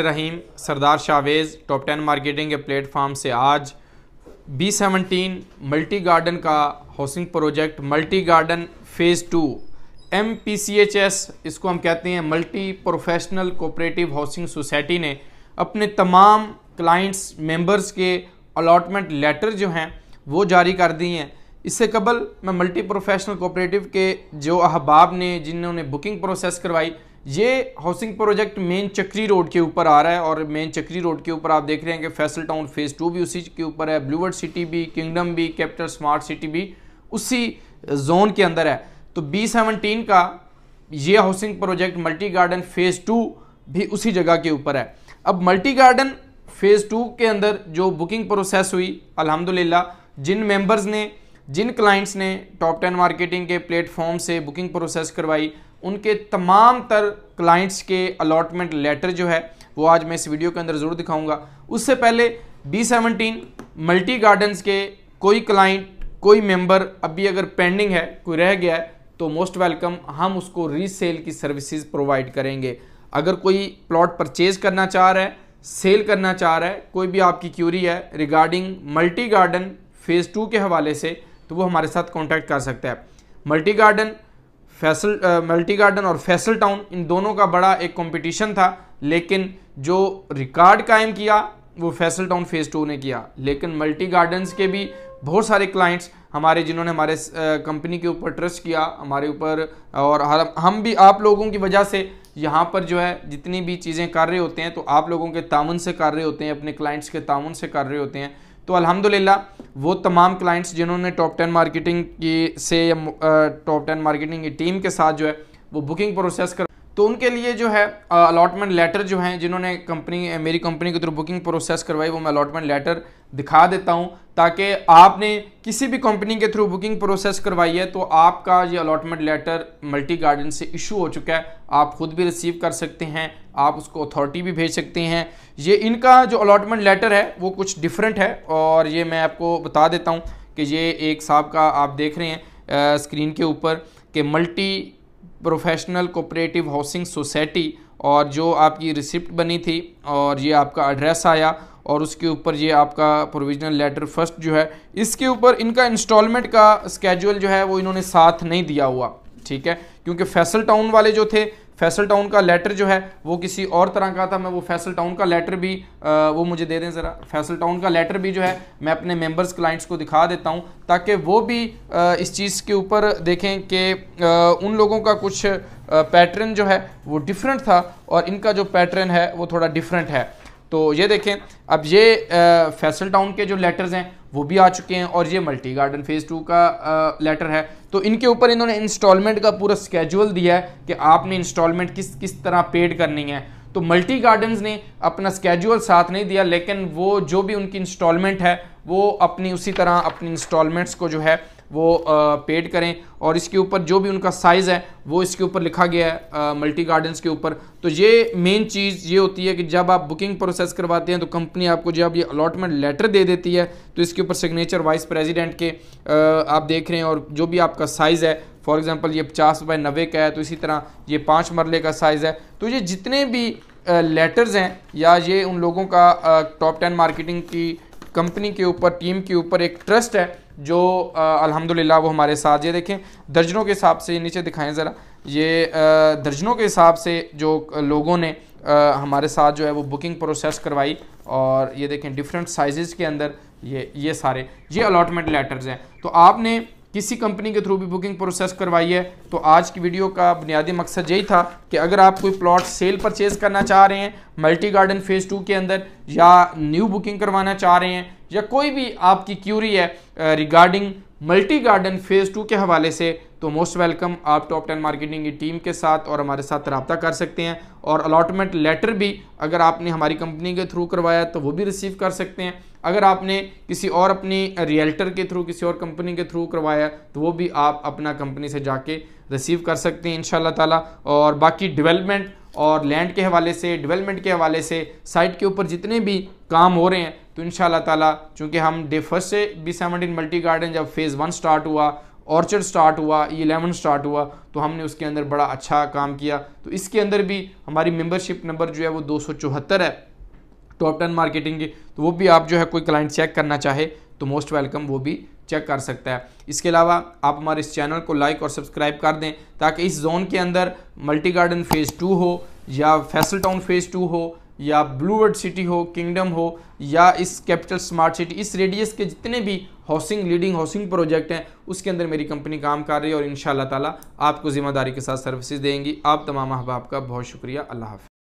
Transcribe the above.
रहीम Sardar Shavez top ten marketing के platform से आज बी सेवनटीन मल्टी गार्डन का housing project multi garden phase two M P C H S इसको हम कहते हैं multi professional cooperative housing society ने अपने तमाम क्लाइंट्स मेंबर्स के अलॉटमेंट लेटर जो हैं वो जारी कर दिए हैं इससे कबल मैं मल्टी प्रोफेशनल कोऑपरेटिव के जो अहबाब ने जिन्होंने बुकिंग प्रोसेस करवाई ये housing project main Chakri road के ऊपर आ रहा है और मेन चक्री रोड के ऊपर आप देख रहे हैं कि फैसल टाउन फेज़ टू भी उसी के ऊपर है ब्लूवर्ड सिटी भी किंगडम भी कैपिटल स्मार्ट सिटी भी उसी जोन के अंदर है तो बी सेवनटीन का ये housing project multi garden phase two भी उसी जगह के ऊपर है अब मल्टी गार्डन फेज़ टू के अंदर जो बुकिंग प्रोसेस हुई अलहमदिल्ला जिन मेम्बर्स ने जिन क्लाइंट्स ने टॉप टेन मार्केटिंग के प्लेटफॉर्म से बुकिंग प्रोसेस करवाई उनके तमाम तर क्लाइंट्स के अलॉटमेंट लेटर जो है वो आज मैं इस वीडियो के अंदर ज़रूर दिखाऊंगा उससे पहले बी सेवनटीन मल्टी गार्डन्स के कोई क्लाइंट कोई मेंबर अभी अगर पेंडिंग है कोई रह गया है तो मोस्ट वेलकम हम उसको रीसेल की सर्विसेज प्रोवाइड करेंगे अगर कोई प्लॉट परचेज करना चाह रहा है सेल करना चाह रहा है कोई भी आपकी क्यूरी है regarding multi garden phase two के हवाले से तो वो हमारे साथ कॉन्टैक्ट कर सकता है multi garden Faisal multi garden और फैसल टाउन इन दोनों का बड़ा एक कंपटीशन था लेकिन जो रिकॉर्ड कायम किया वो फैसल टाउन फेज़ टू ने किया लेकिन मल्टी गार्डन्स के भी बहुत सारे क्लाइंट्स हमारे जिन्होंने हमारे कंपनी के ऊपर ट्रस्ट किया हमारे ऊपर और हम भी आप लोगों की वजह से यहाँ पर जो है जितनी भी चीज़ें कर रहे होते हैं तो आप लोगों के ताउन से कर रहे होते हैं अपने क्लाइंट्स के ताउन से कर रहे होते हैं तो अलहमदिल्ला वो तमाम क्लाइंट्स जिन्होंने टॉप टेन मार्केटिंग की से टॉप टेन मार्केटिंग की टीम के साथ जो है वो बुकिंग प्रोसेस कर तो उनके लिए जो है अलॉटमेंट लेटर जो है जिन्होंने कंपनी मेरी कंपनी के थ्रू बुकिंग प्रोसेस करवाई वो मैं अलॉटमेंट लेटर दिखा देता हूं ताकि आपने किसी भी कंपनी के थ्रू बुकिंग प्रोसेस करवाई है तो आपका ये अलॉटमेंट लेटर मल्टी गार्डन से इशू हो चुका है आप खुद भी रिसीव कर सकते हैं आप उसको अथॉरिटी भी भेज सकते हैं ये इनका जो अलॉटमेंट लेटर है वो कुछ डिफरेंट है और ये मैं आपको बता देता हूँ कि ये एक साहब का आप देख रहे हैं स्क्रीन के ऊपर कि multi professional cooperative housing society और जो आपकी रिसिप्ट बनी थी और ये आपका एड्रेस आया और उसके ऊपर ये आपका प्रोविजनल लेटर फर्स्ट जो है इसके ऊपर इनका इंस्टॉलमेंट का स्केजुअल जो है वो इन्होंने साथ नहीं दिया हुआ ठीक है क्योंकि फैसल टाउन वाले जो थे फैसल टाउन का लेटर जो है वो किसी और तरह का था मैं वो फैसल टाउन का लेटर भी आ, वो मुझे दे दें ज़रा फैसल टाउन का लेटर भी जो है मैं अपने मेंबर्स क्लाइंट्स को दिखा देता हूँ ताकि वो भी आ, इस चीज़ के ऊपर देखें कि उन लोगों का कुछ पैटर्न जो है वो डिफरेंट था और इनका जो पैटर्न है वो थोड़ा डिफरेंट है तो ये देखें अब ये फैसल टाउन के जो लेटर्स हैं वो भी आ चुके हैं और ये मल्टी गार्डन फेज़ टू का आ, लेटर है तो इनके ऊपर इन्होंने इंस्टॉलमेंट का पूरा स्केजुअल दिया है कि आपने इंस्टॉलमेंट किस किस तरह पेड करनी है तो मल्टी गार्डन्स ने अपना स्केजुअल साथ नहीं दिया लेकिन वो जो भी उनकी इंस्टॉलमेंट है वो अपनी उसी तरह अपनी इंस्टॉलमेंट्स को जो है वो पेड करें और इसके ऊपर जो भी उनका साइज़ है वो इसके ऊपर लिखा गया है मल्टी गार्डन्स के ऊपर तो ये मेन चीज़ ये होती है कि जब आप बुकिंग प्रोसेस करवाते हैं तो कंपनी आपको जब ये अलॉटमेंट लेटर दे देती है तो इसके ऊपर सिग्नेचर वाइस प्रेसिडेंट के आप देख रहे हैं और जो भी आपका साइज़ है फॉर एग्ज़ाम्पल ये पचास बाई नबे का है तो इसी तरह ये पाँच मरले का साइज़ है तो ये जितने भी लेटर्स हैं या ये उन लोगों का टॉप टेन मार्केटिंग की कंपनी के ऊपर टीम के ऊपर एक ट्रस्ट है जो अल्हम्दुलिल्लाह वो हमारे साथ ये देखें दर्जनों के हिसाब से नीचे दिखाएं ज़रा ये दर्जनों के हिसाब से जो लोगों ने आ, हमारे साथ जो है वो बुकिंग प्रोसेस करवाई और ये देखें डिफरेंट साइज़ के अंदर ये ये सारे ये अलाटमेंट लेटर्स हैं तो आपने किसी कंपनी के थ्रू भी बुकिंग प्रोसेस करवाई है तो आज की वीडियो का बुनियादी मकसद यही था कि अगर आप कोई प्लॉट सेल परचेज करना चाह रहे हैं मल्टी गार्डन फेज़ टू के अंदर या न्यू बुकिंग करवाना चाह रहे हैं या कोई भी आपकी क्यूरी है regarding uh, multi garden phase two के हवाले से तो मोस्ट वेलकम आप टॉप टेन मार्केटिंग की टीम के साथ और हमारे साथ रबता कर सकते हैं और अलाटमेंट लेटर भी अगर आपने हमारी कंपनी के थ्रू करवाया तो वो भी रिसीव कर सकते हैं अगर आपने किसी और अपनी रियल्टर के थ्रू किसी और कंपनी के थ्रू करवाया तो वो भी आप अपना कंपनी से जाके रिसीव कर सकते हैं इन ताला और बाकी डेवलपमेंट और लैंड के हवाले से डेवलपमेंट के हवाले से साइट के ऊपर जितने भी काम हो रहे हैं तो इन ताला चूँकि हम डे फर्स्ट से बी सेवनटीन मल्टी गार्डन जब फेज़ वन स्टार्ट हुआ ऑर्चर्ड स्टार्ट हुआ एलेवन e स्टार्ट हुआ तो हमने उसके अंदर बड़ा अच्छा काम किया तो इसके अंदर भी हमारी मेंबरशिप नंबर जो है वो दो है टॉप टेन मार्केटिंग की तो वो भी आप जो है कोई क्लाइंट चेक करना चाहे तो मोस्ट वेलकम वो भी चेक कर सकता है इसके अलावा आप हमारे इस चैनल को लाइक और सब्सक्राइब कर दें ताकि इस जोन के अंदर मल्टी गार्डन फ़ेज़ टू हो या फैसल टाउन फ़ेज़ टू हो या ब्लूवर्ड सिटी हो किंगडम हो या इस कैपिटल स्मार्ट सिटी इस रेडियस के जितने भी हाउसिंग लीडिंग हाउसिंग प्रोजेक्ट हैं उसके अंदर मेरी कंपनी काम कर रही है और इन ताला आपको ज़िम्मेदारी के साथ सर्विसेज देंगी आप तमाम अहबाब का बहुत शुक्रिया अल्लाह हाफ़